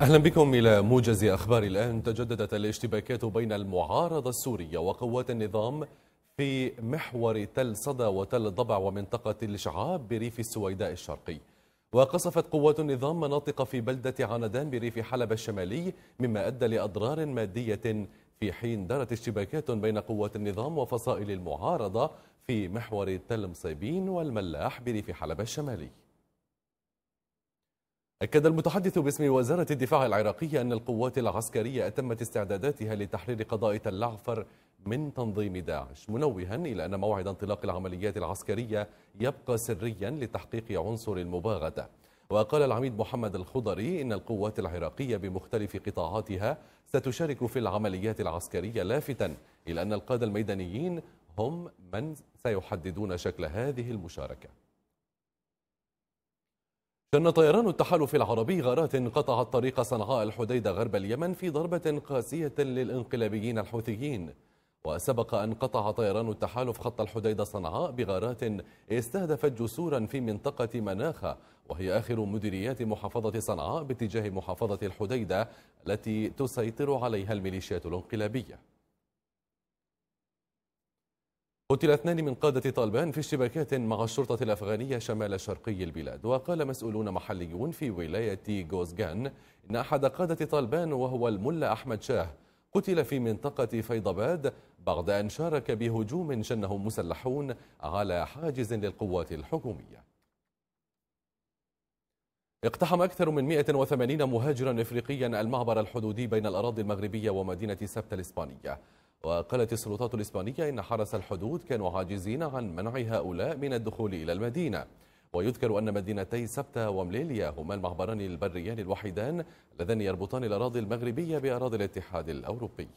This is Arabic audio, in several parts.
أهلا بكم إلى موجز أخبار الآن تجددت الاشتباكات بين المعارضة السورية وقوات النظام في محور تل صدى وتل ضبع ومنطقة الإشعاب بريف السويداء الشرقي وقصفت قوات النظام مناطق في بلدة عندان بريف حلب الشمالي مما أدى لأضرار مادية في حين دارت اشتباكات بين قوات النظام وفصائل المعارضة في محور تل مصيبين والملاح بريف حلب الشمالي أكد المتحدث باسم وزارة الدفاع العراقية أن القوات العسكرية أتمت استعداداتها لتحرير قضاء تل من تنظيم داعش منوها إلى أن موعد انطلاق العمليات العسكرية يبقى سريا لتحقيق عنصر المباغتة وقال العميد محمد الخضري إن القوات العراقية بمختلف قطاعاتها ستشارك في العمليات العسكرية لافتا إلى أن القادة الميدانيين هم من سيحددون شكل هذه المشاركة شن طيران التحالف العربي غارات قطعت طريق صنعاء الحديدة غرب اليمن في ضربة قاسية للانقلابيين الحوثيين وسبق أن قطع طيران التحالف خط الحديدة صنعاء بغارات استهدفت جسورا في منطقة مناخة وهي آخر مديريات محافظة صنعاء باتجاه محافظة الحديدة التي تسيطر عليها الميليشيات الانقلابية قتل اثنان من قادة طالبان في اشتباكات مع الشرطة الأفغانية شمال شرقي البلاد وقال مسؤولون محليون في ولاية جوزجان إن أحد قادة طالبان وهو الملا أحمد شاه قتل في منطقة فيضباد بعد أن شارك بهجوم شنه مسلحون على حاجز للقوات الحكومية اقتحم أكثر من 180 مهاجرا إفريقيا المعبر الحدودي بين الأراضي المغربية ومدينة سبتة الإسبانية وقالت السلطات الإسبانية إن حرس الحدود كانوا عاجزين عن منع هؤلاء من الدخول إلى المدينة ويذكر أن مدينتي سبتة ومليليا هما المعبران البريان الوحيدان اللذان يربطان الأراضي المغربية بأراضي الاتحاد الأوروبي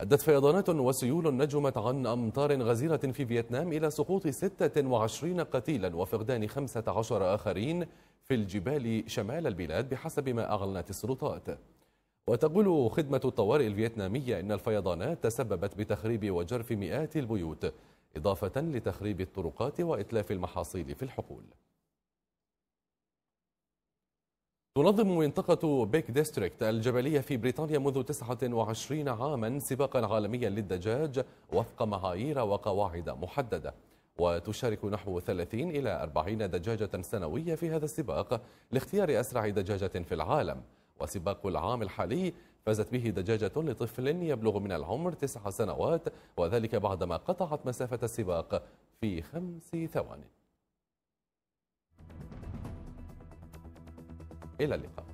أدت فيضانات وسيول نجمت عن أمطار غزيرة في فيتنام إلى سقوط 26 قتيلا وفقدان 15 آخرين في الجبال شمال البلاد بحسب ما أعلنت السلطات وتقول خدمة الطوارئ الفيتنامية إن الفيضانات تسببت بتخريب وجرف مئات البيوت إضافة لتخريب الطرقات وإتلاف المحاصيل في الحقول تنظم منطقة بيك ديستريكت الجبلية في بريطانيا منذ 29 عاما سباقا عالميا للدجاج وفق معايير وقواعد محددة وتشارك نحو 30 إلى 40 دجاجة سنوية في هذا السباق لاختيار أسرع دجاجة في العالم وسباق العام الحالي فازت به دجاجة لطفل يبلغ من العمر تسع سنوات وذلك بعدما قطعت مسافة السباق في خمس ثوان إلى اللقاء